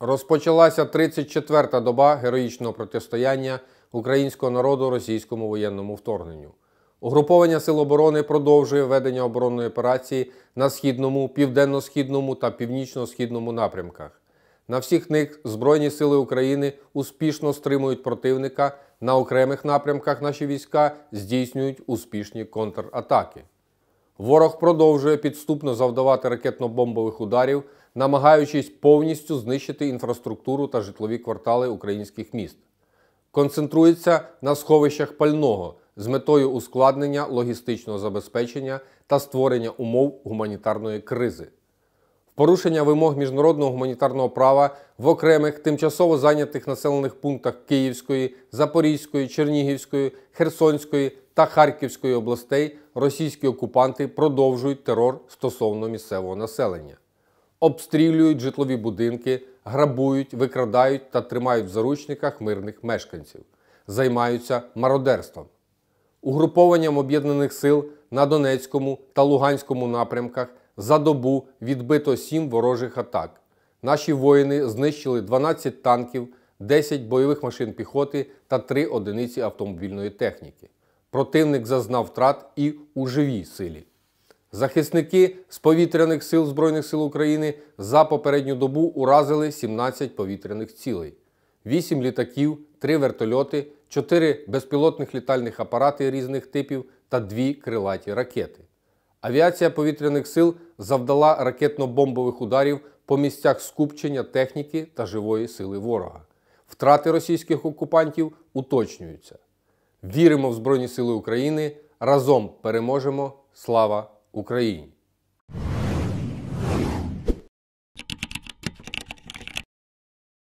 Розпочалася 34-та доба героїчного протистояння українського народу російському воєнному вторгненню. Угруповання Сил оборони продовжує ведення оборонної операції на східному, південно-східному та північно-східному напрямках. На всіх них Збройні сили України успішно стримують противника. На окремих напрямках наші війська здійснюють успішні контратаки. Ворог продовжує підступно завдавати ракетно-бомбових ударів намагаючись повністю знищити інфраструктуру та житлові квартали українських міст, концентрується на сховищах пального з метою ускладнення логістичного забезпечення та створення умов гуманітарної кризи. Порушення вимог міжнародного гуманітарного права в окремих тимчасово зайнятих населених пунктах Київської, Запорізької, Чернігівської, Херсонської та Харківської областей російські окупанти продовжують терор стосовно місцевого населення обстрілюють житлові будинки, грабують, викрадають та тримають в заручниках мирних мешканців, займаються мародерством. Угрупованням об'єднаних сил на Донецькому та Луганському напрямках за добу відбито сім ворожих атак. Наші воїни знищили 12 танків, 10 бойових машин піхоти та 3 одиниці автомобільної техніки. Противник зазнав втрат і у живій силі. Захисники з повітряних сил Збройних сил України за попередню добу уразили 17 повітряних цілей: 8 літаків, 3 вертольоти, 4 безпілотних літальних апарати різних типів та 2 крилаті ракети. Авіація повітряних сил завдала ракетно-бомбових ударів по місцях скупчення техніки та живої сили ворога. Втрати російських окупантів уточнюються. Віримо в Збройні Сили України. Разом переможемо! Слава! Ukraine.